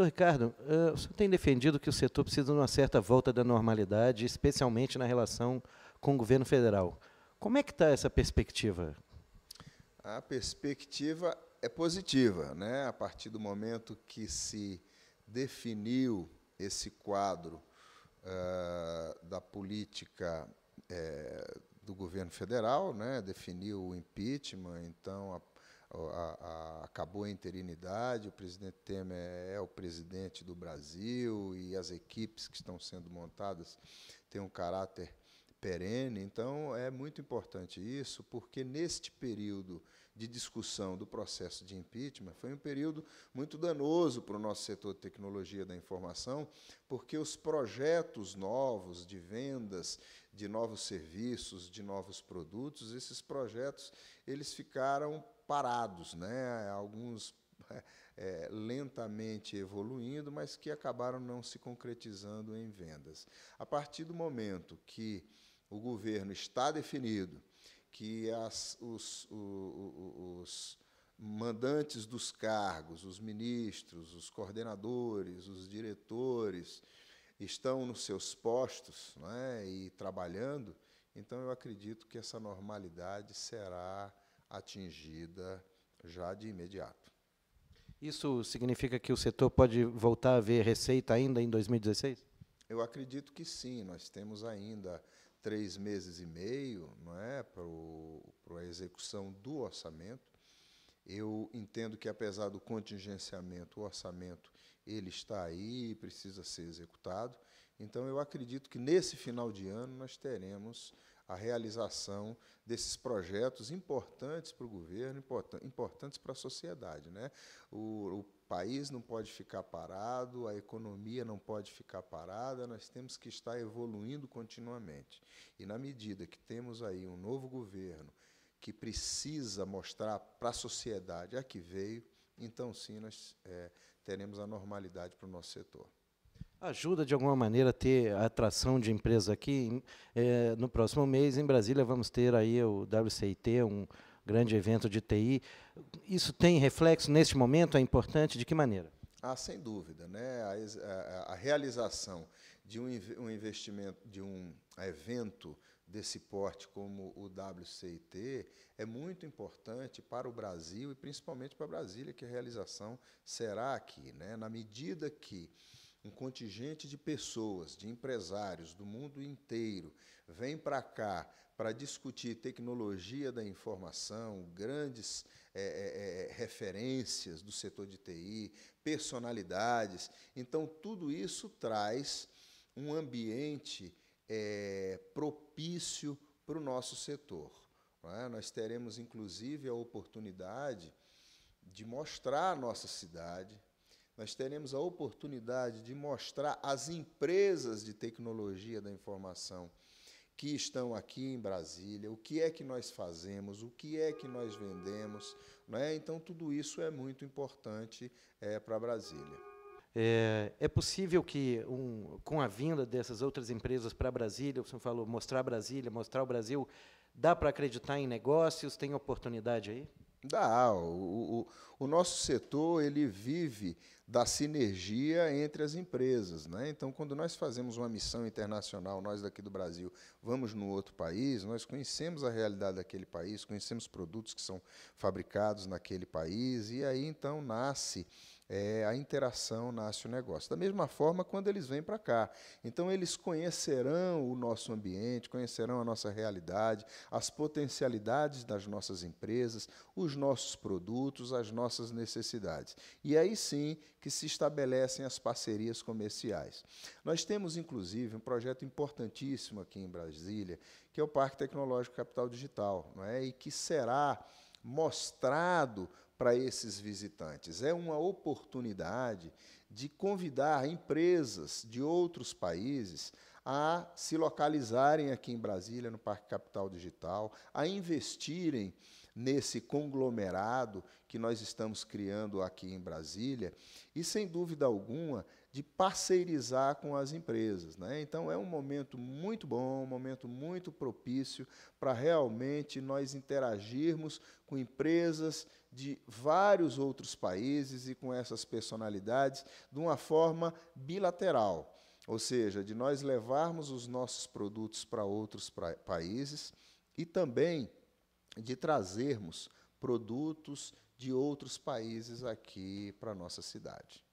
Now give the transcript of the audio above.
Doutor Ricardo, uh, eh, você tem defendido que o setor precisa de uma certa volta da normalidade, especialmente na relação com o governo federal. Como é que está essa perspectiva? A perspectiva é positiva, né? A partir do momento que se definiu esse quadro uh, da política eh, do governo federal, né? definiu o impeachment, então a a, a, acabou a interinidade, o presidente Temer é o presidente do Brasil e as equipes que estão sendo montadas têm um caráter perene. Então, é muito importante isso, porque neste período de discussão do processo de impeachment foi um período muito danoso para o nosso setor de tecnologia da informação, porque os projetos novos de vendas, de novos serviços, de novos produtos, esses projetos, eles ficaram parados, né? alguns é, lentamente evoluindo, mas que acabaram não se concretizando em vendas. A partir do momento que o governo está definido, que as, os, o, os mandantes dos cargos, os ministros, os coordenadores, os diretores, estão nos seus postos né, e trabalhando, então eu acredito que essa normalidade será atingida já de imediato. Isso significa que o setor pode voltar a ver receita ainda em 2016? Eu acredito que sim. Nós temos ainda três meses e meio não é, para a execução do orçamento. Eu entendo que, apesar do contingenciamento, o orçamento ele está aí e precisa ser executado. Então, eu acredito que nesse final de ano nós teremos a realização desses projetos importantes para o governo, importantes para a sociedade. Né? O, o país não pode ficar parado, a economia não pode ficar parada, nós temos que estar evoluindo continuamente. E na medida que temos aí um novo governo que precisa mostrar para a sociedade a que veio, então sim nós é, teremos a normalidade para o nosso setor. Ajuda de alguma maneira a ter a atração de empresa aqui. É, no próximo mês, em Brasília, vamos ter aí o WCIT, um grande evento de TI. Isso tem reflexo neste momento? É importante? De que maneira? Ah, sem dúvida. Né? A, a, a realização de um, um investimento, de um evento desse porte como o WCIT é muito importante para o Brasil e principalmente para Brasília, que a realização será aqui. Né? Na medida que um contingente de pessoas, de empresários do mundo inteiro, vem para cá para discutir tecnologia da informação, grandes é, é, referências do setor de TI, personalidades. Então, tudo isso traz um ambiente é, propício para o nosso setor. É? Nós teremos, inclusive, a oportunidade de mostrar a nossa cidade, nós teremos a oportunidade de mostrar as empresas de tecnologia da informação que estão aqui em Brasília, o que é que nós fazemos, o que é que nós vendemos. Né? Então, tudo isso é muito importante é, para Brasília. É, é possível que, um, com a vinda dessas outras empresas para Brasília, o senhor falou mostrar Brasília, mostrar o Brasil, dá para acreditar em negócios, tem oportunidade aí? Dá. O, o, o, nosso setor ele vive da sinergia entre as empresas. Né? Então, quando nós fazemos uma missão internacional, nós daqui do Brasil vamos no outro país, nós conhecemos a realidade daquele país, conhecemos produtos que são fabricados naquele país, e aí então nasce é, a interação nasce o negócio. Da mesma forma, quando eles vêm para cá. Então, eles conhecerão o nosso ambiente, conhecerão a nossa realidade, as potencialidades das nossas empresas, os nossos produtos, as nossas necessidades. E aí sim que se estabelecem as parcerias comerciais. Nós temos, inclusive, um projeto importantíssimo aqui em Brasília, que é o Parque Tecnológico Capital Digital, não é? e que será mostrado para esses visitantes. É uma oportunidade de convidar empresas de outros países a se localizarem aqui em Brasília, no Parque Capital Digital, a investirem nesse conglomerado que nós estamos criando aqui em Brasília e, sem dúvida alguma, de parceirizar com as empresas. Né? Então, é um momento muito bom, um momento muito propício para realmente nós interagirmos com empresas de vários outros países e com essas personalidades de uma forma bilateral ou seja, de nós levarmos os nossos produtos para outros pra países e também de trazermos produtos de outros países aqui para a nossa cidade.